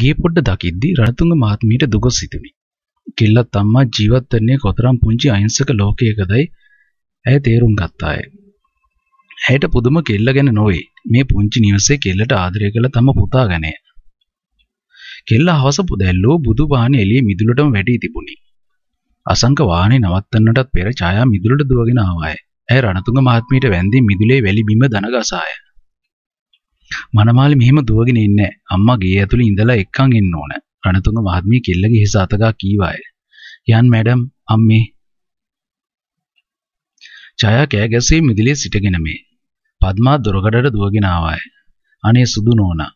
ගේ පොඩ්ඩ දකිද්දී රණතුංග මහත්මීට දුක සිතුණි. කෙල්ලත් අම්මා ජීවත් වෙන්නේ කොතරම් පුංචි අහිංසක ලෝකයකදයි ඇය තේරුම් ගත්තාය. ඇයට පුදුම කෙල්ල ගැන නොවේ මේ පුංචි නිවසේ කෙල්ලට ආදරය කළ තම පුතා ගැනය. කෙල්ල හවස පුදැල්ලෝ බුදු වාහනේ එළියේ මිදුලටම වැටී තිබුණි. අසංක වාහනේ නවත්තන්නටත් පෙර ඡායා මිදුලට දුවගෙන ආවාය. ඇය රණතුංග මහත්මියට වැඳින් මිදුලේ වැලි බිම දනගසාය. මනමාලි මෙහෙම දුවගෙන ඉන්නේ අම්මා ගේ ඇතුලේ ඉඳලා එක්කන් එන්න ඕන. රණතුංග මහත්මිය කෙල්ලගේ හිස අතගා කීවාය. "යන් මැඩම් අම්මේ." ජයා කෑ ගැසී මිදිලේ සිටගෙන මේ. පద్මා දොරකඩට දුවගෙන ආවාය. "අනේ සුදු නෝනා."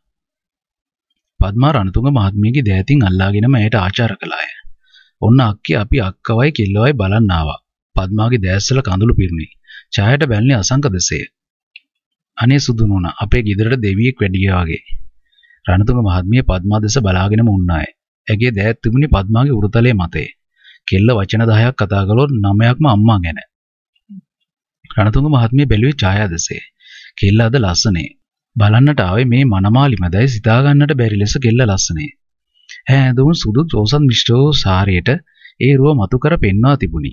පద్මා රණතුංග මහත්මියගේ දෑතින් අල්ලාගෙනම ඇයට ආචාර කළාය. "ඔන්න අක්කේ අපි අක්කවයි කෙල්ලවයි බලන්න ආවා." පద్මාගේ දෑස්වල කඳුළු පිරුණි. ජයාට බැල්නේ අසංක දෙසේ. අනේ සුදු නුණ අපේ ගෙදරට දෙවියෙක් වැඩි වගේ. රණතුංග මහත්මිය පద్මා දෙස බලාගෙනම උන්නාය. ඇගේ දෑත් තිබුණේ පద్මාගේ උරතලයේ මතේ. කෙල්ල වචන 10ක් කතා කළොත් 9ක්ම අම්මා ගැන. රණතුංග මහත්මිය බැලුවේ ඡායා දෙසේ. කෙල්ල අද ලස්සනේ. බලන්නට ආවේ මේ මනමාලි මැදයි සිතා ගන්නට බැරි ලෙස කෙල්ල ලස්සනේ. ඈඳුන් සුදු රෝසන් මිශ්‍රෝ සාරයට ඒ රුව මතු කර පෙන්වා තිබුණි.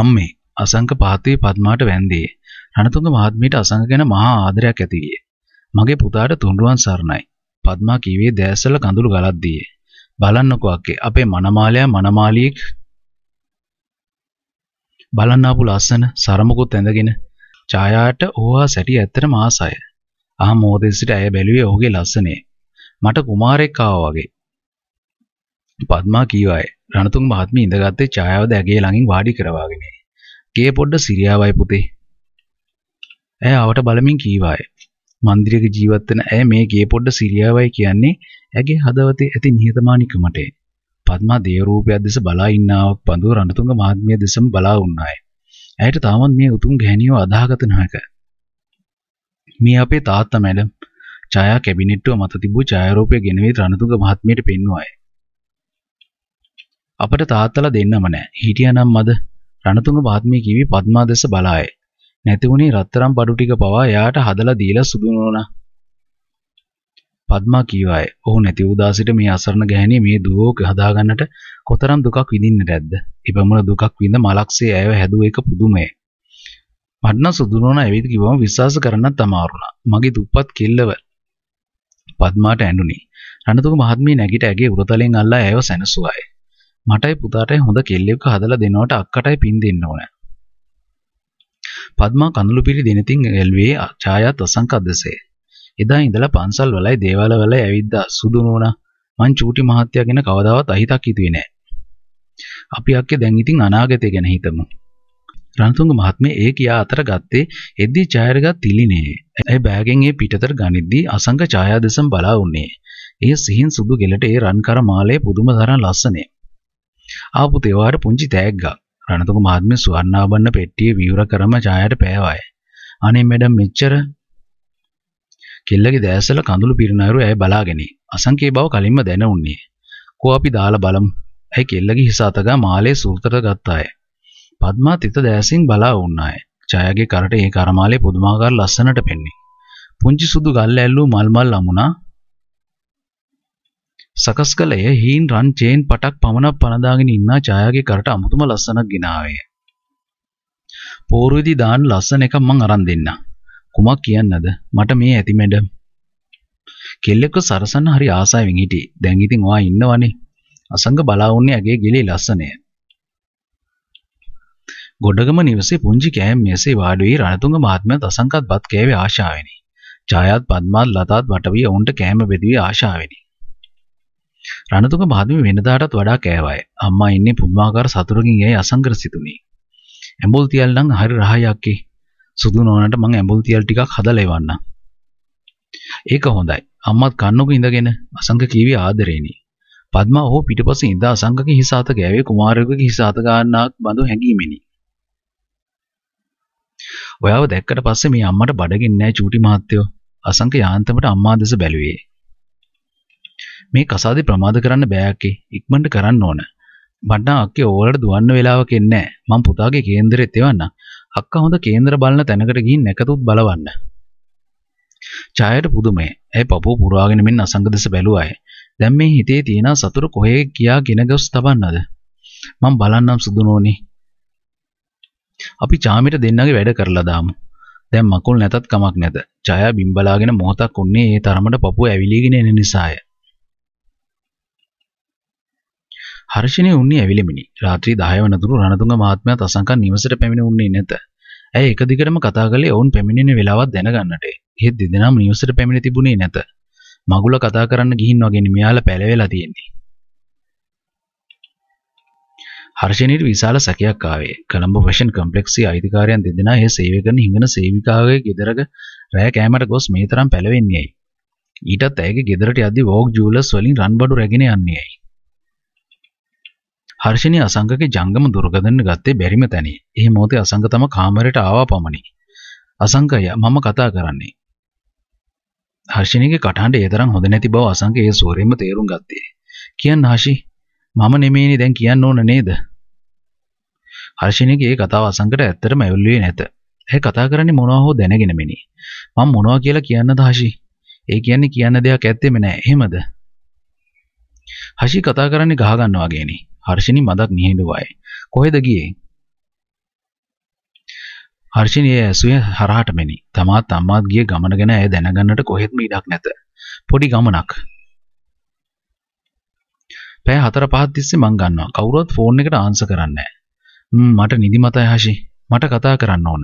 අම්මේ අසංක පහත්වී පද්මාට වැන්දේ. රණතුංග මහත්මියට අසංක ගැන මහා ආදරයක් ඇති විය. මගේ පුතාට තුන්රුවන් සරණයි. පද්මා කීවේ දැසල කඳුළු ගලද්දී. බලන්නකෝ අක්කේ අපේ මනමාලයා මනමාලියෙක් බලන්න ආපු ලස්සන සරමකුත් ඇඳගෙන ඡායාට ඕවා සැටි ඇත්තටම ආසය. ආ මොහොතේ සිට ඇය බැලුවේ ඔහුගේ ලස්සනේ. මට කුමාරෙක් ආවා වගේ. පද්මා කීවාය. රණතුංග මහත්මිය ඉඳගත්තේ ඡායාව ද ඇගේ ළඟින් වාඩි කරවාගෙන. ගේ පොඩ්ඩ සිරියාවයි පුතේ. ඇය ආවට බලමින් කීවාය. මන්දිරයක ජීවත් වෙන ඇය මේ ගේ පොඩ්ඩ සිරියාවයි කියන්නේ ඇගේ හදවතේ ඇති නිහතමානීකමට. පద్මා දේව රූපයක් දෙස බලා ඉන්නාවක් පඳු රණතුංග මහත්මිය දෙසම බලා වුණාය. ඇයට තාමත් මේ උතුම් ගැහණියව අදාහගත නොහැක. මේ අපේ තාත්තා මැඩම් ඡායා කැබිනට්ටුව මත තිබූ ඡායාරූපය ගෙනවී රණතුංග මහත්මියට පෙන්වුවාය. අපට තාත්තලා දෙන්නම නැහැ. හිටියානම් මද රණතුංග මහත්මිය කිවි පද්මා දෙස බලාය. නැති වුණේ රත්තරන් බඩු ටික පවා එයාට හදලා දීලා සුදු නෝනා. පද්මා කීවාය. "ඔහු නැති වූ දාසිට මේ අසරණ ගෑණිය මේ දුවෝක හදාගන්නට කොතරම් දුකක් විඳින්නට ඇද්ද? ඉපමුණ දුකක් විඳ මලක්සේ ඇයව හැදුව එක පුදුමය." මට නම් සුදුනෝන ඇවිත් කිව්වම විශ්වාස කරන්නත් අමාරුණා. මගේ දුප්පත් කෙල්ලව පද්මාට ඇඬුනි. රණතුංග මහත්මිය නැගිට ඇගේ උරතලෙන් අල්ලා ඇයව සැනසුවාය. මටයි පුතාටයි හොඳ කෙල්ලෙක් හදලා දෙනවට අක්කටයි පින් දෙන්න ඕන. පద్මා කඳුළු පිරි දිනතින් එල්වේ ඡායාත් අසංකද්දසේ. එදා ඉඳලා පන්සල් වලයි දේවාල වලයි ඇවිද්දා සුදු නෝනා මං චූටි මහත්තයා ගැන කවදාවත් අහිතක් හිතුවේ නෑ. අපි අක්කේ දැන් ඉතින් අනාගතය ගැන හිතමු. රණතුංග මහත්මයා ඒ කියා අතර ගත්තේ එද්දි ඡායරගත් තිලිනේ. ඒ බෑගෙන් ඒ පිටතට ගනිද්දී අසංක ඡායාදසම් බලා උන්නේ. ඒ සිහින් සුදු ගෙලට ඒ රන්කර මාලයේ පුදුම තරම් ලස්සනේ. ආපු තෙවාට පුංචි තෑග්ගක්. රණතුංග මහත්මිය ස්වර්ණාභරණ පෙට්ටියේ විවුර කරම ඡායාට පෑවාය. අනේ මැඩම් මෙච්චර කෙල්ලගේ දැසල කඳුළු පිරිනැරු ඇය බලාගෙනි. අසංකේ බව කලින්ම දැනුන්නේ. කෝ අපි දාලා බලමු. ඇයි කෙල්ලගේ හිස අතගා මාලේ සූත්‍රත ගත්තාය. පద్මා තිත දැසින් බලා වුණාය. ඡායාගේ කරට ඒ කරමාලේ පුදුමාකාර ලස්සනට පෙන්නේ. පුංචි සුදු ගල් ඇල්ලූ මල්මල් අමුණා සකස් කළ එය හීන් රන් චේන් පටක් පමණක් පනදාගෙන ඉන්නා ඡායාගේ කරට අමුතුම ලස්සනක් ගෙනාවේ. පෝරුවේදී දාන ලස්සන එකක් මං අරන් දෙන්නම්. කුමක් කියන්නද? මට මේ ඇති මැඩම්. කෙල්ලෙක්ව සරසන්න හරි ආසාවෙන් හිටියේ. දැන් ඉතින් ඔයා ඉන්නවනේ. අසංග බලා උන්නේ ඇගේ ගෙලේ ලස්සනය. ගොඩගම නිවසේ පුංචි කෑම් මේසේ වාඩි වී රණතුංග මහත්මයාත් අසංකත් බත් කෑවේ ආශාවෙනි. ඡායාත් පද්මාත් ලතාත් වටවී ඔවුන්ට කෑම බෙදුවේ ආශාවෙනි. රණතුංග මහත්මිය වෙනදාටත් වඩා කෑවයි. අම්මා ඉන්නේ පුදුමාකාර සතුටකින් යයි අසංකර සිතුනි. ඇඹුල් තියල් නම් හරි රහයි අක්කේ. සුදු නෝනට මං ඇඹුල් තියල් ටිකක් හදලා එවන්නම්. ඒක හොඳයි. අම්මත් කන්නක ඉඳගෙන අසංක කීවේ ආදරේනි. පද්මා ඔහු පිටපසින් ඉඳා අසංකගේ හිස අත ගෑවේ කුමාරයෙකුගේ හිස අත ගන්නාක් බඳු හැඟීමෙනි. ඔයාව දැක්කට පස්සේ මේ අම්මට බඩගින්නේ නැහැ චූටි මහත්තයෝ. අසංක යාන්තමට අම්මා දෙස බැලුවේ. මේ කසාදේ ප්‍රමාද කරන්න බෑකේ ඉක්මනට කරන්න ඕන. බණ්ඩා අක්කේ ඕවලට දුවන්න වෙලාවක් එන්නේ නැහැ. මං පුතාගේ කේන්දරෙත් එවන්නම්. අක්කා හොඳ කේන්දර බලන තැනකට ගිහින් නැකතුත් බලවන්න. ඡායට පුදුමය. ඇය පපුව පුරාගෙන මෙන් අසංග දෙස බැලුවාය. දැන් මේ හිතේ තියෙන සතුර කොහේ කියා ගෙන ගොස් තබන්නද? මං බලන්නම් සුදුනෝනි. අපි ඡාමිට දෙන්නගේ වැඩ කරලා දාමු. දැන් මකුල් නැතත් කමක් නැත. ඡායා බිම් බලාගෙන මොහොතක් උන්නේ ඒ තරමට පපුව ඇවිලීගෙන එන නිසාය. හර්ෂණය උන්නේ ඇවිලෙමිනි. රාත්‍රී 10 වනතුරු රණතුංග මහත්මයා තසංකන් නිවසට පැමිණ උන්නේ නැත. ඇය එක දිගටම කතා කළේ ඔවුන් පැමිණෙන වෙලාවත් දැනගන්නට. එහෙත් දෙදෙනාම නිවසට පැමිණ තිබුණේ නැත. මගුල කතා කරන්න ගිහින් වගේ මෙයාලා පැලවෙලා තියෙන්නේ. හර්ෂණීට විශාල සැකයක් ආවේ. කොළඹ ෆැෂන් කොම්ප්ලෙක්ස්යේ අයිතිකාරයන් දෙදෙනා එහි සේවය කරන හිඟන සේවිකාවගේ ගෙදරක රෑ කෑමට ගොස් මේ තරම් පැලවෙන්නේ ඇයි? ඊටත් ඇයගේ ගෙදරට යද්දී වෝග් ජුවලර්ස් වලින් රන්බඩු රැගෙන යන්නේ ඇයි? හර්ෂණී අසංගගේ ජංගම දුර්ගදන්න ගත්තේ බැරිම තැනේ. ඒ මොහොතේ අසංග තම කාමරයට ආවා පමණි. අසංගය මම කතා කරන්නේ. හර්ෂණීගේ කටහඬ ඒ තරම් හොඳ නැති බව අසංග ඒ සෝරෙම තේරුම් ගත්තේ. කියන්න හෂි මම නෙමෙයිනේ දැන් කියන්න ඕන නේද? හර්ෂණීගේ ඒ කතාව අසංගට ඇත්තටම ඇවිල්ලුවේ නැත. ඇය කතා කරන්නේ මොනවා හෝ දැනගෙනමනි. මම මොනවා කියලා කියන්නද හෂි? ඒ කියන්නේ කියන්න දෙයක් ඇත්තෙම නෑ. එහෙමද? හෂි කතා කරන්නේ ගහ ගන්නවා ගේනේ. හර්ෂිනි මදක් නිහඬවයි. කොහෙද ගියේ? හර්ෂිනියේ ඇසුය හරහට මෙනි. තමාත් අම්මාත් ගිය ගමන ගැන ඇය දැනගන්නට කොහෙත්ම ඉඩක් නැත. පොඩි ගමනක්. පැය 4-5 තිස්සේ මං ගන්නවා. කවුරුවත් ෆෝන් එකට ආන්සර් කරන්නේ නැහැ. මට නිදිමතයි හෂි. මට කතා කරන්න ඕන.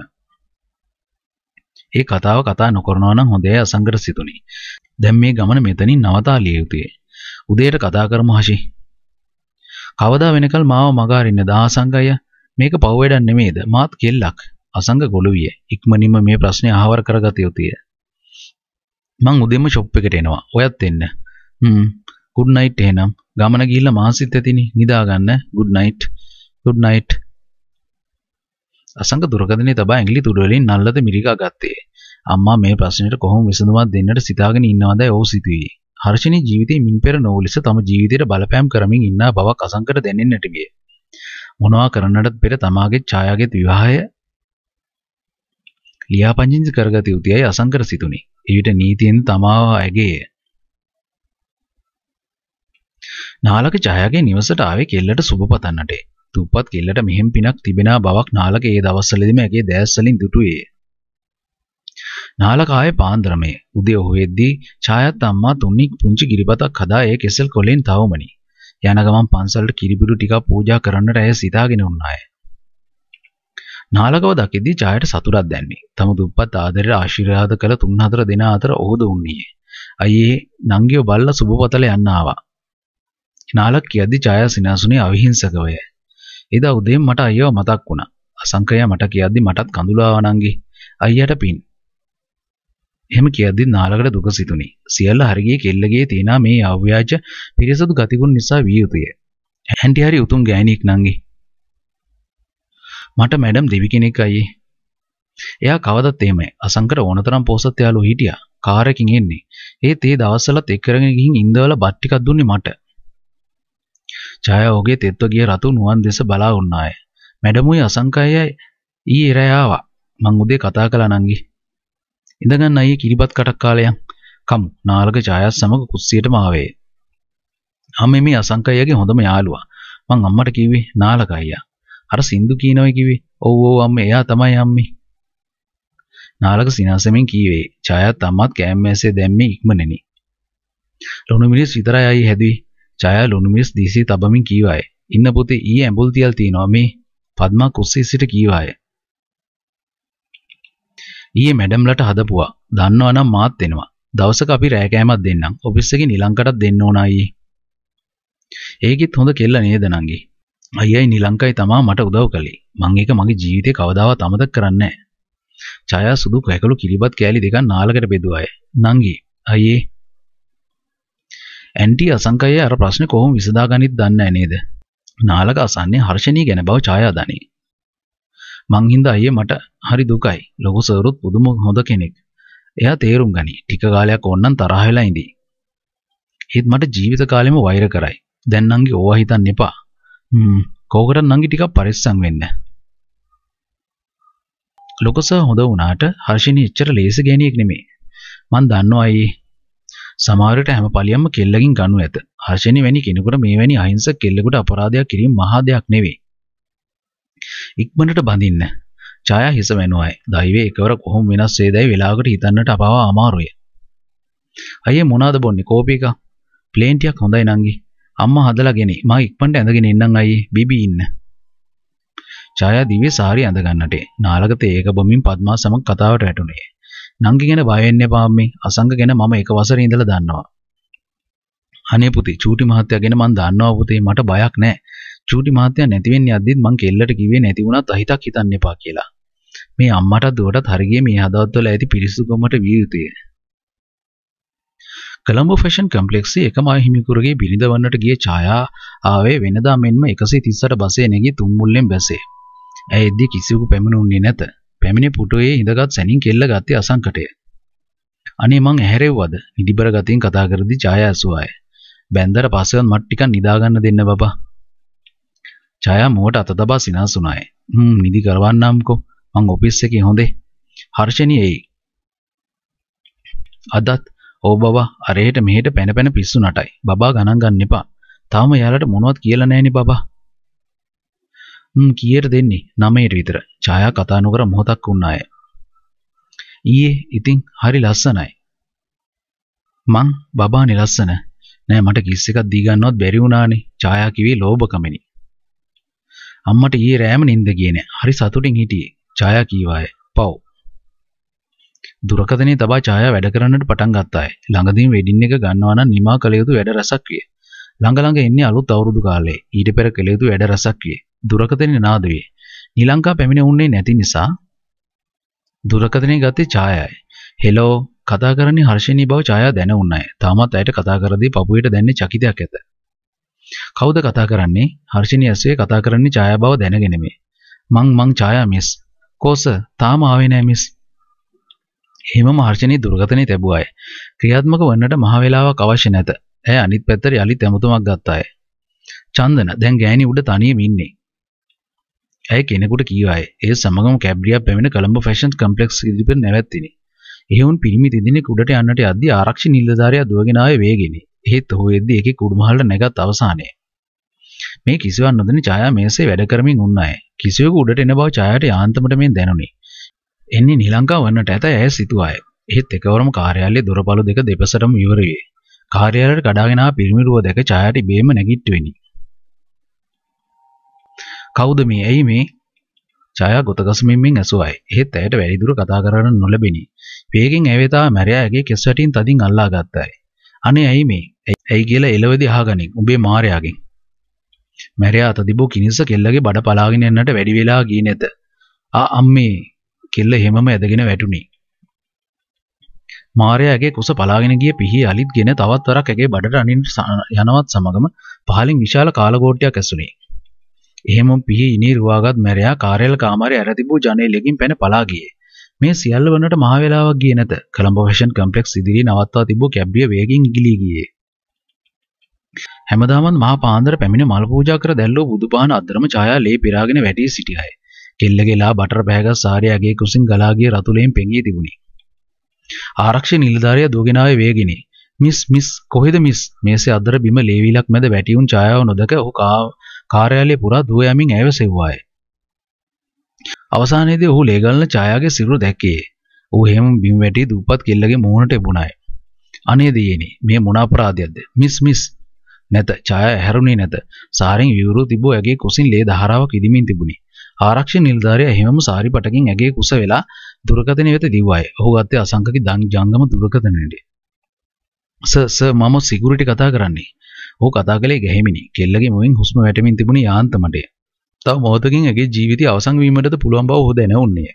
ඒ කතාව කතා නොකරනවා නම් හොඳේ අසංගත සිතුනි. දැන් මේ ගමන මෙතනින් නවතාලිය යුතුය. උදේට කතා කරමු හෂි. කවදා වෙනකල් මාව මගහරින්න දාසංගය මේක පව් වැඩක් නෙමේද මාත් කෙල්ලක් අසංග ගොළුවිය ඉක්මනින්ම මේ ප්‍රශ්නේ ආහවර කරගත යුතුය මං උදේම ෂොප් එකට එනවා ඔයත් එන්න හ්ම් good night එහෙනම් ගමන ගිහිල්ලා මාසිත් ඇතිනි නිදා ගන්න good night good night Asanga දුරකදනේ තබා ඇඟිලි තුඩු වලින් නල්ලද මිරිකා ගත්තේ අම්මා මේ ප්‍රශ්නෙට කොහොම විසඳුමක් දෙන්නට සිතාගෙන ඉන්නවද ඔව් සිතුවේ හර්ෂණී ජීවිතයේ මින් පෙර නොවූ ලෙස තම ජීවිතයට බලපෑම් කරමින් ඉන්නා බවක් අසංකට දැනෙන්නට විය. මොනවා කරන්නටත් පෙර තමාගේ ඡායාගේ විවාහය ලියාපදිංචි කරගත යුතුයයි අසංකර සිතුනි. එවිට නීතියෙන් තමාව ඇගේය. නාලක ඡායාගේ නිවසට ආවේ කෙල්ලට සුබ පතන්නට. දුප්පත් කෙල්ලට මෙහෙම් පිනක් තිබෙනා බවක් නාලක ඒ දවස්වලදීම ඇගේ දැස් වලින් දුටුවේ. නාලකායේ පාන්දරමේ උදේ හොයද්දී ඡායත් අම්මා තුන්නි පුංචි කිරිබතක් හදා ඒ කෙසෙල් කොලෙන් තවමනි. යන ගමන් පන්සලට කිරිබිඩු ටිකක් පූජා කරන්නට ඇය සිතාගෙන උන්නාය. නාලකව දකිද්දී ඡායට සතුටක් දැන්නේ. තම දුප්පත් ආදරේ ආශිර්වාද කළ තුන් හතර දෙනා අතර ඔහුද උන්නේ. අයියේ නංගියෝ බල්ලා සුබපතල යන්න ආවා. නාලක් කියද්දී ඡාය සිනාසුනේ අවිහිංසකවය. එදා උදේ මට අයියව මතක් වුණා. අසංකයා මට කියද්දී මටත් කඳුලාවා නංගි. අයියට පින්. එහෙම කියද්දි නාලකට දුක සිතුනි. සියල්ල හරිගේ කෙල්ලගේ තියෙන මේ අව්‍යාජ පිරිසුදු ගතිගුණ නිසා විය යුතුය. ඇන්ටි හරි උතුම් ගෑණියෙක් නංගි. මට මැඩම් දෙවි කෙනෙක් අයියේ. එයා කවදත් එහෙමයි. අසංකර ඕනතරම් පෝසත් යාළුවෝ හිටියා. කාර් එකකින් එන්නේ. ඒත් ඒ දවස්වලත් එක් කරගෙන ගිහින් ඉන්දවල බත් ටිකක් දුන්නේ මට. ඡායා ඔහුගේ තෙත්ව ගිය රතු නුවන් දෙස බලා වුණාය. මැඩමුයි අසංකයයි ඊයේ රෑ ආවා. මං උදේ කතා කළා නංගි. ඉඳගන්න අයියේ කිරිබත් කටක් කාලයන් කමු නාලක ඡායස් සමග කුස්සියටම ආවේ. අම්මේ මේ අසංකයගේ හොඳම යාළුවා. මං අම්මට කිව්වේ නාලක අයියා. අර සින්දු කියනවයි කිව්වේ. ඔව් ඔව් අම්මේ එයා තමයි අම්මේ. නාලක සිනාසෙමින් කීවේ. ඡායත් අම්මත් කෑම මේසේ දැම්මේ ඉක්මනෙනි. ලුණු මිරිස් විතරයි අයියේ හැදුවේ. ඡායා ලුණු මිරිස් දීසී තබමින් කීවාය. ඉන්න පුතේ ඊ ඇඹුල් තියල් තියනවා මේ. පද්මා කුස්සියට කීවාය. ඊයේ මැඩම්ලට හදපුවා. දන්නවනම් මාත් එනවා. දවසක අපි රෑ කෑමක් දෙන්නම්. ඔෆිස් එකේ නිලංකටත් දෙන්න ඕන අයියේ. ඒකෙත් හොඳ කෙල්ල නේද නංගි? අයියයි නිලංකයි තමා මට උදව් කළේ. මං ඒක මගේ ජීවිතේ කවදාවත් අමතක කරන්නේ නැහැ. ඡායා සුදු කැකළු කිරිබත් කෑලි දෙකක් නාලකට බෙදුවා අය. නංගි අයියේ ඇන්ටි අසංකයේ අර ප්‍රශ්නේ කොහොම විසඳාගනිත් දන්නේ නේද? නාලක අසන්නේ හර්ෂණී ගැන බව ඡායා දනී. මං හින්දා අයියේ මට හරි දුකයි. ලොකු සර්වොත් පුදුම හොඳ කෙනෙක්. එයා තේරුම් ගනි. ටික කාලයක් ඕන්නම් තරහ වෙලා ඉඳී. ඒත් මට ජීවිත කාලෙම වෛර කරයි. දැන් නංගි ඕවා හිතන්න එපා. හ්ම් කෝකට නංගි ටිකක් පරිස්සම් වෙන්න. ලොකු සර් හොඳ වුණාට හර්ෂිනී එච්චර ලේසි ගෑණියෙක් නෙමෙයි. මං දන්නවා අයියේ. සමහරට හැම පලියම්ම කෙල්ලකින් ගනු ඇත. හර්ෂණි වැනි කෙනෙකුට මේ වැනි අහිංසක කෙල්ලෙකුට අපරාධයක් කිරීම මහා දෙයක් නෙවෙයි. ඉක්මනට බඳින්න. ඡායා හිස වැනුවයි. දෛවයේ එකවර කොහොම වෙනස් වේදයි වෙලාවකට හිතන්නට අපාව අමාරුයි. අයියේ මොනවාද බොන්නේ කෝපි එක? ප්ලේන් ටිකක් හොඳයි නංගි. අම්මා හදලා ගෙනේ. මම ඉක්මනට ඇඳගෙන ඉන්නම් අයියේ. බිබී ඉන්න. ඡායා දිව්‍ය සාරිය ඇඳ ගන්නට නාලගතේ ඒක බොමින් පద్මා සමග කතාවට වැටුණේ. නංගි ගැන බය වෙන්න එපා අම්මේ. අසංග ගැන මම එක වසරේ ඉඳලා දන්නවා. අනේ පුතේ චූටි මහත්තයා ගැන මම දන්නවා පුතේ මට බයක් නැහැ. චූටි මහත්තයා නැති වෙන්නේ යද්දිත් මං කෙල්ලට කිව්වේ නැති වුණත් අහිතක් හිතන්න එපා කියලා. මේ අම්මටත් දුවටත් හරියේ මේ හදවත්වල ඇති පිරිසිදුකමට විය යුතුය. කොළඹ ෆැෂන් කම්පලෙක්ස්යේ එකම අහිමිකුරගේ බිරිඳ වන්නට ගිය ඡායා ආවේ වෙනදා මෙන්ම 138 බසයේ නැගී තුම්මුල්ලෙන් බැසේ. ඇය එද්දී කිසිවෙකු පැමිණුන්නේ නැත. පැමිණි පුටුවේ ඉඳගත් සැනින් කෙල්ල ගත්තේ අසංකටය. අනේ මං ඇහැරෙව්වද? නිදිබර ගතින් කතා කරද්දී ඡායා ඇසුවාය. බැන්දර පස්සෙන් මට ටිකක් නිදාගන්න දෙන්න බබා. ජයා මුවට අත දබා සිනාසුනාය. "හ්ම් නිදි කරවන්නම්කෝ. මං ඔෆිස් එකේ හොඳේ." හර්ෂණී එයි. අදත් "ඕ බබා අරහෙට මෙහෙට පැන පැන පිස්සු නටයි. බබා ගණන් ගන්න එපා. තාම යාලට මොනවත් කියලා නැහෙනේ බබා." "හ්ම් කීයට දෙන්නේ?" "9ට විතර." ජයා කතා නොකර මොහොතක් වුණාය. "ඊයේ ඉතින් හරි ලස්සනයි." "මං බබානේ ලස්සන." නෑ මට කිස් එකක් දී ගන්නවත් බැරි වුණානේ. ඡායා කිවි ලෝභකමෙනි. අම්මට ඊයේ රෑම නිින්ද ගියේ නෑ. හරි සතුටින් හිටියේ. ඡායා කීවාය. "පව්." දුරකථනයේ තබා ඡායා වැඩ කරන්නට පටන් ගත්තාය. ළඟදීම වෙඩින් එක ගන්නවා නම් නිමා කළ යුතු වැඩ රසක් විය. ළඟ ළඟ එන්නේ අලුත් අවුරුදු කාලේ. ඊට පෙර කළ යුතු වැඩ රසක් විය. දුරකථනයේ නාද විය. ශ්‍රී ලංකා පැමිණ උන්නේ නැති නිසා දුරකථනය ගත්තේ ඡායායි. "හෙලෝ" කතා කරන්නේ හර්ෂණී බව ඡායා දැන උන්නය. තාමත් ඇයට කතා කරදී පපුවට දැන්නේ චකිතයක් ඇත. කවුද කතා කරන්නේ? හර්ෂිනී ඇසේ කතා කරන්නේ ඡායා බව දැනගෙන මේ. මං මං ඡායා මිස්. කෝස තාම ආවේ නෑ මිස්. එහෙමම හර්ෂිනී දුර්ගතනේ තිබුවාය. ක්‍රියාත්මක වන්නට මහ වේලාවක් අවශ්‍ය නැත. ඇය අනිත් පැත්තට යලිත් ඇමුතුමක් ගත්තාය. චන්දන දැන් ගෑණි උඩ තනියම ඉන්නේ. ඇය කෙනෙකුට කීවාය. ඒ සමගම කැබ්‍රියා පැමිණ කොළඹ ෆැෂන් කම්ප්ලෙක්ස් ඉදිරිපිට නැවැත්තිනි. එහෙවුන් පිරිමි දෙදෙනෙක් උඩට යන්නට යද්දී ආරක්ෂක නිලධාරියා දුවගෙන ආවේ වේගෙනි. එහෙත් ඔහු එද්දී එකෙක් උඩුමහලට නැගත් අවසානයේ මේ කිසිවක් නොදැනි ඡායා මේසේ වැඩ කරමින් උන්න අය. කිසිවෙකු උඩට එන බව ඡායාට යාන්තමට මෙන් දැනුනි. එන්නේ නිලංකා වන්නට ඇතයි ඇය සිතුවාය. එහෙත් එකවරම කාර්යාලයේ දොරපළ දෙක දෙපසටම විවර විය. කාර්යාලයට කඩාගෙන ආ පිරිමිරුව දැක ඡායාට බේම නැගිට්ටුවෙනි. කවුද මේ? ඇයි මේ? ඡායා ගොතගසමින්මින් ඇසුවයි. එහෙත් ඇයට වැඩිදුර කතා කරන්න නොලැබිනි. වේගෙන් ඇය වෙතා මැරයාගේ කෙස් වැටින් තදින් අල්ලා ගත්තායි. අනේ ඇයි මේ? ඇයි කියලා එළවදී අහගනින්. උඹේ මාර්යාගෙන්. මැරයා අත තිබූ කිනිස්ස කෙල්ලගේ බඩ පලාගෙන එන්නට වැඩි වෙලා ගියේ නැත. ආ අම්මේ කෙල්ල හැමම ඇදගෙන වැටුණි. මාරයාගේ කුස පලාගෙන ගිය පිහි අලිත්ගෙන තවත් වරක් ඇගේ බඩට අනින් යනවත් සමගම පහලින් විශාල කාලගෝට්ටයක් ඇසුණේ. එහෙම පිහි ඉනිරුවාගත් මැරයා කාර්යාල කාමරයේ ඇර තිබූ ජනේලයකින් පැන පලා ගියේ. මේ සියල්ල වනට මහ වේලාවක් ගියේ නැත. කොළඹ ෆැෂන් කොම්ප්ලෙක්ස් ඉදිරියේ නවත්වා තිබූ කැබ්රිය වේගින් ඉගිලී ගියේ. හැමදාමත් මහා පාන්දර පැමිණ මල් පූජා කර දැල්ලෝ බුදුපාන අද්දරම ඡායා ලේ පිරාගෙන වැටී සිටියාය. කෙල්ලගේලා බටර් බෑගස් සාරිය ඇගේ කුසින් ගලා ගිය රතුලෙන් පෙඟී තිබුණි. ආරක්ෂක නිලධාරියා දුවගෙන ආවේ වේගිනි. මිස් මිස් කොහෙද මිස්? මේසේ අද්දර බිම ලේවිලක් මැද වැටි වුන් ඡායාව නොදක ඔහු කාර්යාලය පුරා දුව යමින් ඇයව සෙව්වාය. අවසානයේදී ඔහු ලේගල්න ඡායාගේ සිරුර දැක්කේ. ඔහු හැම බිම් වැටි දුප්පත් කෙල්ලගේ මූණට එබුණාය. අනේ දියේනි මේ මොන අපරාධයක්ද? මිස් මිස් නැත. ඡාය ඇහැරුණේ නැත. සාරෙන් විවරු තිබූ ඇගේ කුසින් ලේ දහරාවක් ඉදිමින් තිබුණි. ආරක්ෂක නිලධාරියා එහෙමම සාරි පටකින් ඇගේ කුස වෙලා දුරකථනය වෙත දිව්වාය. ඔහු ගත්තේ අසංකකී ජංගම දුරකථනයට. "සර් සර් මම සිකියුරිටි කතා කරන්නේ." ඔහු කතා කළේ ගැහෙමිනි. කෙල්ලගේ මුවින් හුස්ම වැටෙමින් තිබුණේ යාන්තමටය. තව මොහොතකින් ඇගේ ජීවිතය අවසන් වීමටද පුළුවන් බව ඔහු දැනුන්නේ.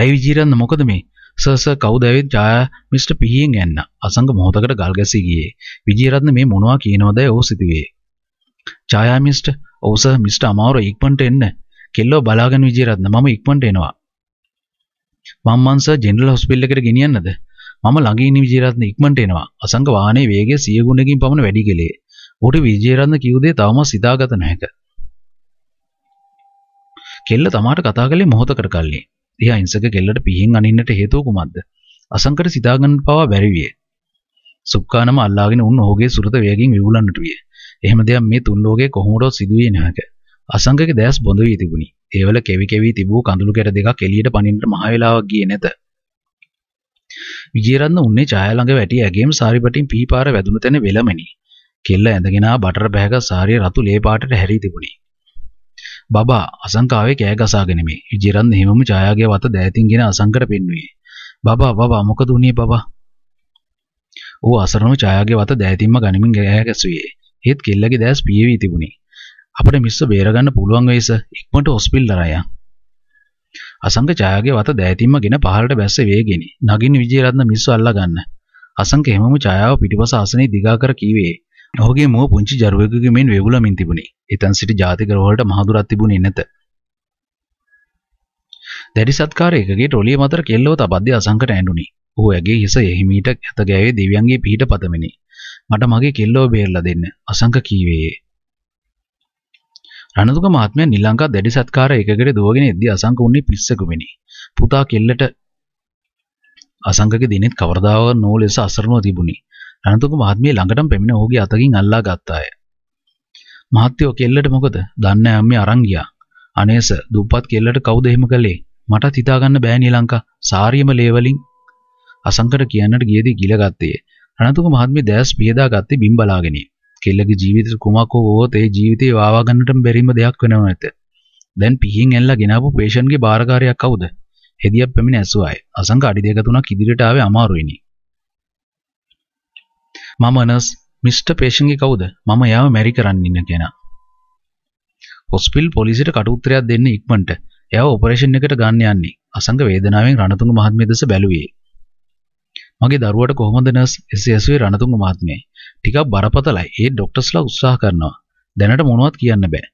ඇයි විජීරන්න මොකද මේ? සර්ස කවුද ඇවිත් ජයා මිස්ටර් පිහියෙන් යන්න. අසංග මොහොතකට ගල් ගැසී ගියේ. විජේරත්න මේ මොනවා කියනවදයි ඔහු සිතුවේ. ජයා මිස්ටර් ඔව් සර් මිස්ටර් අමාරු ඉක්මනට එන්න. කෙල්ලෝ බලාගෙන විජේරත්න මම ඉක්මනට එනවා. මම මං සර් ජෙනරල් හොස්පිටල් එකට ගෙනියන්නද? මම ළඟ ඉන්න විජේරත්න ඉක්මනට එනවා. අසංග වාහනේ වේගය 100 ගුණකින් පමණ වැඩි කෙලේ. ඌට විජේරත්න කිව් දේ තවම සිතාගත නැහැ. කෙල්ල තමාට කතා කළේ මොහොතකට කලින්. හිටිය අහිංසක කෙල්ලට පිහින් අනින්නට හේතුව කුමක්ද? අසංකර සිතාගන්න පවා බැරි විය. සුක්කානම අල්ලාගෙන උන් ඔහුගේ සුරත වේගින් විවුලන්නට විය. එහෙම දෙයක් මේ තුන් ලෝකේ කොහොමඩවත් සිදුවේ නැහැක. අසංකගේ දැස් බොඳ වී තිබුණි. ඒවල කෙවි කෙවි තිබූ කඳුළු කැට දෙකක් එළියට පනින්නට මහ වේලාවක් ගියේ නැත. විජේරත්න උන්නේ ඡාය ළඟ වැටි ඇගේම සාරිපටින් පීපාර වැදුණු තැන වෙලමෙනි. කෙල්ල ඇඳගෙන ආ බටර් බෑග සාරිය රතු ලේ පාටට හැරී තිබුණි. බබා අසංකාවේ කෑ ගසාගෙන මේ ජිරන්ද හිමම ඡායාගේ වත දෑතින්ගෙන අසංකට පෙන්වුවේ. බබා බබා මොකද උනේ බබා? ඌ අසරණව ඡායාගේ වත දෑතින්ම ගනිමින් කෑ ගැසුවේ. ඒත් කෙල්ලගේ දැස් පියවි තිබුණේ. අපිට මිස්ස බේරගන්න පුළුවන් වෙයිස ඉක්මනට හොස්පිටල් දරයන්. අසංක ඡායාගේ වත දෑතින්ම ගෙන පහළට බැස්ස වේගෙනි. නගින්න විජේරත්න මිස්ස අල්ලා ගන්න. අසංක හැමම ඡායාව පිටිපස ආසනේ දිගා කර කීවේ ඔහුගේ මුව පුංචි ජරුවෙකුගේ මෙන් වේගුලමින් තිබුණි. එතන් සිට ජාතික රෝහලට මහදුරක් තිබුණේ නැත. දැඩි සත්කාරයකගේ ටොලිය මතර කෙල්ලව තබද්දී අසංකට ඇඬුණි. ඔහු ඇගේ හිස එහිමීට ඇත ගෑවේ දෙවියන්ගේ පිහිට පතමිනි. මට මගේ කෙල්ලව බේරලා දෙන්න අසංක කීවේය. රණතුක මහත්මයා නිලංකා දැඩි සත්කාරයකකට දුවගෙන එද්දී අසංක උන්නේ පිස්සකුමිනි. පුතා කෙල්ලට අසංකගේ දිනෙත් කවරදාක නෝලෙස අසරණව තිබුණි. අනතුරුක මහත්මිය ළඟටම පැමිණ ඔහුගේ අතකින් අල්ලා ගත්තාය. මහත්යෝ කෙල්ලට මොකද? දන්නේ අම්මේ අරන් ගියා. අනේස දුප්පත් කෙල්ලට කවුද එහෙම කළේ? මටත් හිතාගන්න බෑ නී ලංකා. සාරියම ලේවලින් අසංකට කියන්නට ගියේදී ගිලගත්තේ. අනතුරුක මහත්මිය දැස් පියදා ගත්තේ බිම් බලාගෙනයි. කෙල්ලගේ ජීවිතේ කුමක් හෝ වොත් ඒ ජීවිතේ වාවා ගන්නටම බැරිම දෙයක් වෙනව නැත. දැන් පිහින් ඇල්ලා ගෙනාවු පේෂන්ගේ බාරකාරයක් කවුද? හෙදියක් පැමිණ ඇසුවාය. අසංක අඩි දෙක තුනක් ඉදිරියට ආවේ අමාරුයිනි. මම නර්ස් මිස්ටර් පේෂන්ගේ කවුද? මම එයාව මැරි කරන්න ඉන්න කෙනා. හොස්පිටල් පොලිසියට කටුත්තරයක් දෙන්න ඉක්මනට. එයාව ඔපරේෂන් එකට ගන්න යන්නේ. අසංග වේදනාවෙන් රණතුංග මහත්මිය දෙස බැලුවේ. මගේ දරුවට කොහොමද නර්ස් එසේසුවේ රණතුංග මහත්මිය? ටිකක් බරපතලයි. ඒ ડોක්ටර්ස්ලා උත්සාහ කරනවා. දැනට මොනවත් කියන්න බෑ.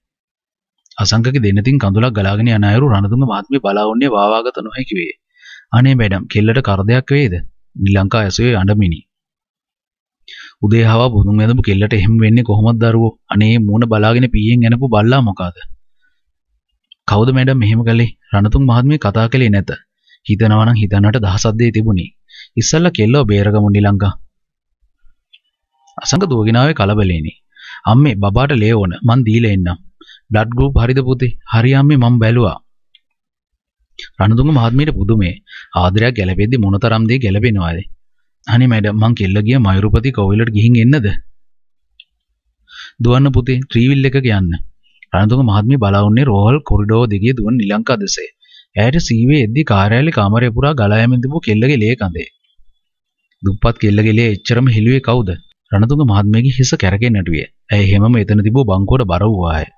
අසංගගේ දෙන්නතින් කඳුලක් ගලාගෙන යන අයරු රණතුංග මහත්මිය බලාවන්නේ වාවාගත නොහැකි වේ. අනේ මැඩම් කෙල්ලට කරදයක් වේද? ශ්‍රී ලංකා ඇසුවේ අඬමිනි. උදේහාව බුදුන් වැඳපු කෙල්ලට එහෙම වෙන්නේ කොහොමද දරුවෝ? අනේ මූණ බලාගෙන පීයෙන් යනපු බල්ලා මොකාද? කවුද මැඩම් මෙහෙම කළේ? රණතුංග මහත්මිය කතා කළේ නැත. හිතනවා නම් හිතන්නට දහසක් දේ තිබුණේ. ඉස්සල්ලා කෙල්ලව බේරගමු නිලංගා. අසංග දුවගෙනාවේ කලබලේනේ. අම්මේ බබාට ලේ ඕන. මං දීලා එන්නම්. බ්ලඩ් ගෲප් හරිද පුතේ? හරි අම්මේ මං බැලුවා. රණතුංග මහත්මියට පුදුමේ ආදරයක් ගැලපෙද්දි මොනතරම් දේ ගැලපෙනවද? අනේ මැඩම් මං කෙල්ල ගියා මයුරපති කෝවිලට ගිහින් එන්නද? දුවන්න පුතේ ත්‍රිවිල් එකක යන්න. රණතුංග මහත්මිය බලා වුණේ රෝහල් කොරිඩෝ දිගේ දුවන නිලංක අදසේ. ඇයට සීවේ එද්දි කාර්යාලේ කාමරය පුරා ගලා යමින් තිබූ කෙල්ලගේ ලේ කඳේ. දුප්පත් කෙල්ලගේ ලේ එච්චරම හෙළුවේ කවුද? රණතුංග මහත්මියගේ හිස කැරකෙන්නට විය. ඇය හැමම එතන තිබූ බංකුවට බර වූ ආයේ.